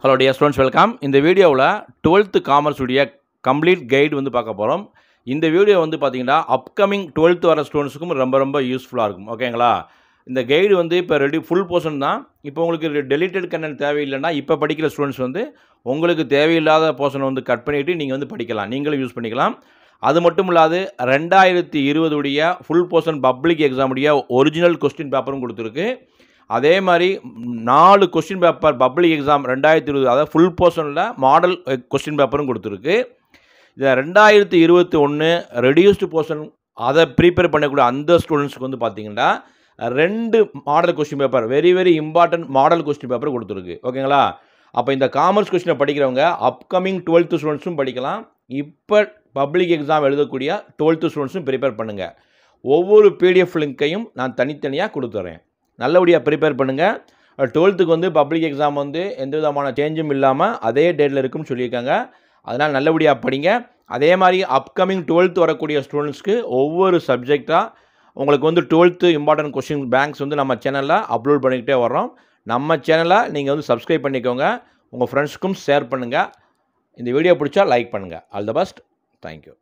hello dear students welcome இந்த வீடியோவில் twelfth commerce உடைய கம்ப்ளீட் கைடு வந்து பார்க்க போகிறோம் இந்த வீடியோ வந்து பார்த்திங்கன்னா அப்கமிங் டுவெல்த்து வர ஸ்டூடெண்ட்ஸுக்கும் ரொம்ப ரொம்ப யூஸ்ஃபுல்லாக இருக்கும் ஓகேங்களா இந்த கைடு வந்து இப்போ ரெடி ஃபுல் போர்ஷன் தான் இப்போ உங்களுக்கு டெலிட்டட் கண்டென்ட் தேவையில்லைன்னா இப்போ படிக்கிற ஸ்டூடெண்ட்ஸ் வந்து உங்களுக்கு தேவையில்லாத போர்ஷனை வந்து கட் பண்ணிவிட்டு நீங்கள் வந்து படிக்கலாம் நீங்களும் யூஸ் பண்ணிக்கலாம் அது மட்டும் இல்லாது ரெண்டாயிரத்தி இருபது உடைய ஃபுல் போர்ஷன் பப்ளிக் எக்ஸாமுடைய ஒரிஜினல் கொஸ்டின் பேப்பரும் கொடுத்துருக்கு அதே மாதிரி நாலு கொஸ்டின் பேப்பர் பப்ளிக் எக்ஸாம் ரெண்டாயிரத்தி இருபது அதாவது ஃபுல் போர்ஷனில் மாடல் கொஸ்டின் பேப்பரும் கொடுத்துருக்கு இதில் ரெண்டாயிரத்தி இருபத்தி ஒன்று ரெடியூஸ்டு போர்ஷன் அதை ப்ரீப்பேர் பண்ணக்கூடிய அந்த ஸ்டூடெண்ட்ஸுக்கு வந்து பார்த்தீங்கன்னா ரெண்டு model question paper very very important model question paper கொடுத்துருக்கு ஓகேங்களா அப்போ இந்த காமர்ஸ் கொஸ்டினை படிக்கிறவங்க அப்கமிங் டுவெல்த்து ஸ்டூடெண்ட்ஸும் படிக்கலாம் இப்போ பப்ளிக் எக்ஸாம் எழுதக்கூடிய டுவெல்த்து ஸ்டூடெண்ட்ஸும் ப்ரிப்பேர் பண்ணுங்கள் ஒவ்வொரு பிடிஎஃப் லிங்க்கையும் நான் தனித்தனியாக கொடுத்துட்றேன் நல்லபடியாக ப்ரிப்பேர் பண்ணுங்கள் டுவெல்த்துக்கு வந்து பப்ளிக் எக்ஸாம் வந்து எந்த விதமான சேஞ்சும் இல்லாமல் அதே டேட்டில் இருக்குன்னு சொல்லியிருக்காங்க அதனால் நல்லபடியாக படிங்க அதே மாதிரி அப்கமிங் டுவெல்த் வரக்கூடிய ஸ்டூடெண்ட்ஸ்க்கு ஒவ்வொரு சப்ஜெக்டாக உங்களுக்கு வந்து டுவெல்த்து இம்பார்ட்டன்ட் கொஸ்டின் பேங்க்ஸ் வந்து நம்ம சேனலில் அப்லோட் பண்ணிக்கிட்டே வரோம் நம்ம சேனலை நீங்கள் வந்து சப்ஸ்கிரைப் பண்ணிக்கோங்க உங்கள் ஃப்ரெண்ட்ஸுக்கும் ஷேர் பண்ணுங்கள் இந்த வீடியோ பிடிச்சா லைக் பண்ணுங்கள் ஆல் த பெஸ்ட் தேங்க்யூ